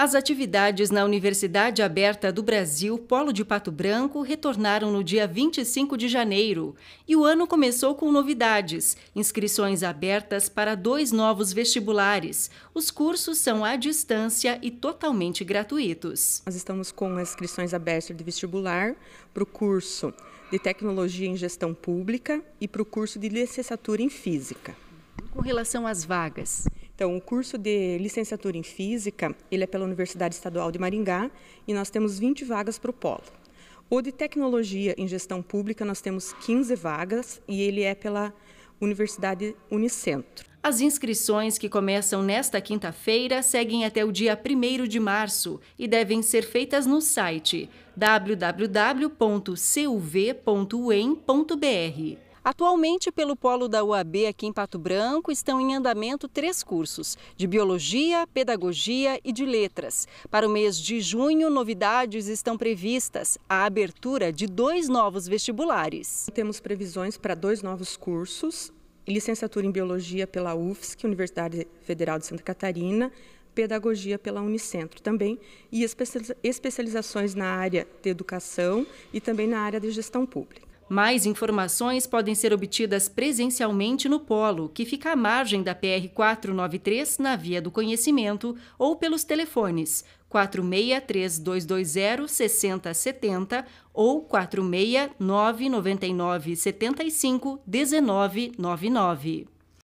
As atividades na Universidade Aberta do Brasil, Polo de Pato Branco, retornaram no dia 25 de janeiro. E o ano começou com novidades: inscrições abertas para dois novos vestibulares. Os cursos são à distância e totalmente gratuitos. Nós estamos com as inscrições abertas de vestibular para o curso de Tecnologia em Gestão Pública e para o curso de Licenciatura em Física. Com relação às vagas? Então, o curso de licenciatura em Física, ele é pela Universidade Estadual de Maringá e nós temos 20 vagas para o polo. O de Tecnologia em Gestão Pública, nós temos 15 vagas e ele é pela Universidade Unicentro. As inscrições que começam nesta quinta-feira seguem até o dia 1 de março e devem ser feitas no site www.cuv.uem.br. Atualmente, pelo polo da UAB aqui em Pato Branco, estão em andamento três cursos: de biologia, pedagogia e de letras. Para o mês de junho, novidades estão previstas: a abertura de dois novos vestibulares. Temos previsões para dois novos cursos: licenciatura em biologia pela UFSC, Universidade Federal de Santa Catarina, pedagogia pela Unicentro também e especializações na área de educação e também na área de gestão pública. Mais informações podem ser obtidas presencialmente no Polo, que fica à margem da PR 493 na Via do Conhecimento, ou pelos telefones 463 6070 ou 469 99 75 1999.